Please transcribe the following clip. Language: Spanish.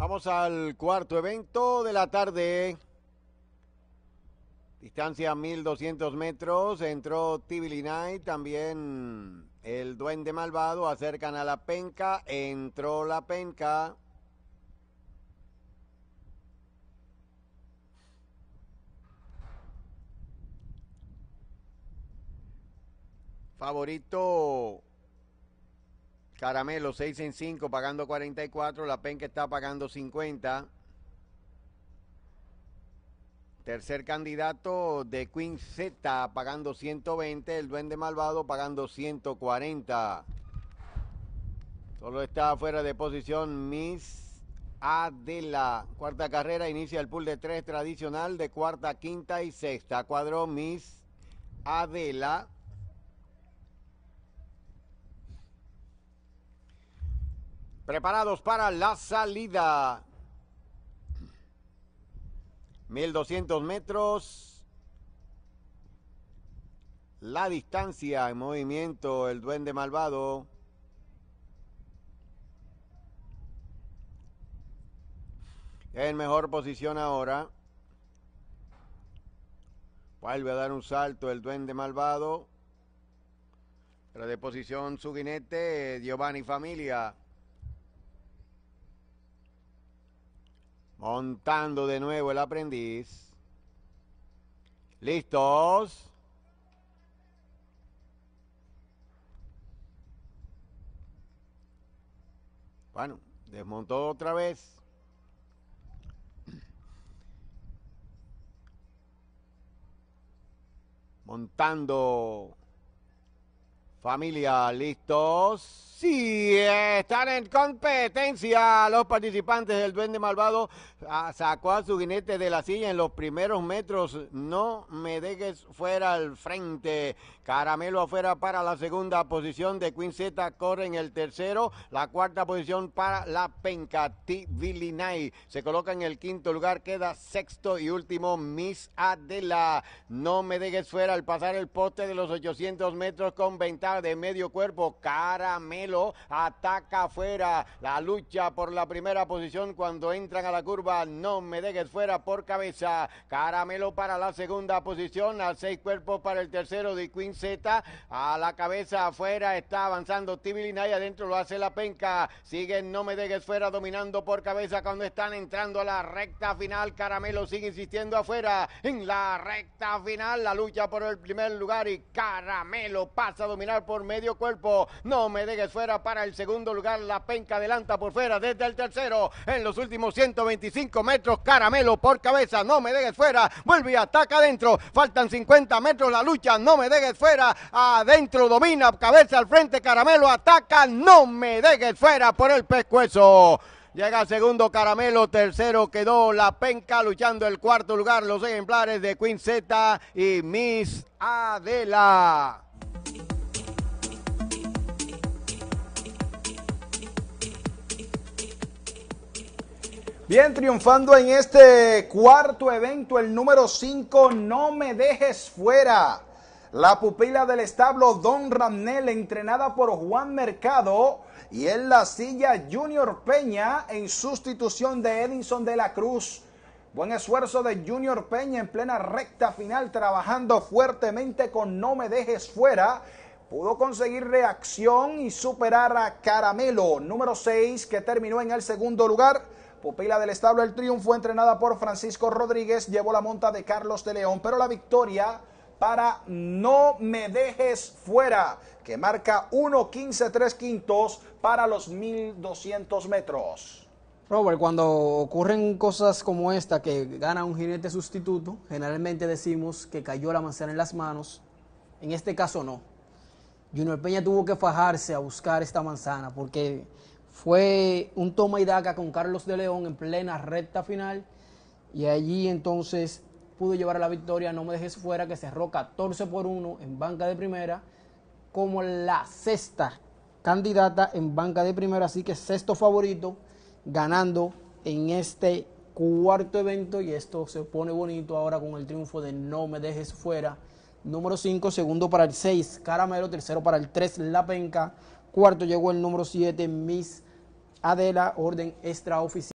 Vamos al cuarto evento de la tarde. Distancia 1200 metros. Entró Tibilinay. También el Duende Malvado. Acercan a la penca. Entró la penca. Favorito Caramelo 6 en 5 pagando 44, la que está pagando 50. Tercer candidato de Queen Z pagando 120, el Duende Malvado pagando 140. Solo está fuera de posición Miss Adela. Cuarta carrera, inicia el pool de tres tradicional de cuarta, quinta y sexta. Cuadro Miss Adela. Preparados para la salida. 1200 metros. La distancia en movimiento, el duende malvado. En mejor posición ahora. Vuelve a dar un salto el duende malvado. Pero de posición su guinete, Giovanni Familia. Montando de nuevo el aprendiz. ¿Listos? Bueno, desmontó otra vez. Montando Familia, listos. Sí, están en competencia. Los participantes del Duende Malvado ah, sacó a su jinete de la silla en los primeros metros. No me dejes fuera al frente. Caramelo afuera para la segunda posición. De Quinceta corre en el tercero. La cuarta posición para la Penca Se coloca en el quinto lugar. Queda sexto y último Miss Adela. No me dejes fuera al pasar el poste de los 800 metros con ventaja de medio cuerpo. Caramelo ataca afuera. La lucha por la primera posición cuando entran a la curva. No me dejes fuera por cabeza. Caramelo para la segunda posición. A seis cuerpos para el tercero de Queen Z. A la cabeza afuera está avanzando Lina y adentro lo hace la penca. siguen No me dejes fuera dominando por cabeza cuando están entrando a la recta final. Caramelo sigue insistiendo afuera. En la recta final la lucha por el primer lugar y Caramelo pasa a dominar por medio cuerpo. No me dejes fuera para el segundo lugar. La penca adelanta por fuera desde el tercero. En los últimos 125 metros, caramelo por cabeza. No me dejes fuera. Vuelve y ataca adentro. Faltan 50 metros la lucha. No me dejes fuera. Adentro domina. Cabeza al frente. Caramelo ataca. No me dejes fuera por el pescuezo. Llega segundo Caramelo, tercero quedó La Penca luchando el cuarto lugar los ejemplares de Queen Z y Miss Adela. Bien, triunfando en este cuarto evento, el número 5, No me dejes fuera. La pupila del establo Don Ramnel, entrenada por Juan Mercado, y en la silla Junior Peña en sustitución de Edinson de la Cruz. Buen esfuerzo de Junior Peña en plena recta final, trabajando fuertemente con No me dejes fuera. Pudo conseguir reacción y superar a Caramelo, número 6, que terminó en el segundo lugar. Pupila del establo El Triunfo, entrenada por Francisco Rodríguez, llevó la monta de Carlos de León, pero la victoria para No Me Dejes Fuera, que marca 15, 3 quintos para los 1200 metros. Robert, cuando ocurren cosas como esta, que gana un jinete sustituto, generalmente decimos que cayó la manzana en las manos. En este caso no. Junior Peña tuvo que fajarse a buscar esta manzana porque fue un toma y daca con Carlos de León en plena recta final y allí entonces pudo llevar a la victoria No Me Dejes Fuera que cerró 14 por 1 en banca de primera como la sexta candidata en banca de primera, así que sexto favorito ganando en este cuarto evento y esto se pone bonito ahora con el triunfo de No Me Dejes Fuera número 5, segundo para el 6, Caramelo, tercero para el 3, La Penca, Cuarto llegó el número 7, Miss Adela, orden extraoficial.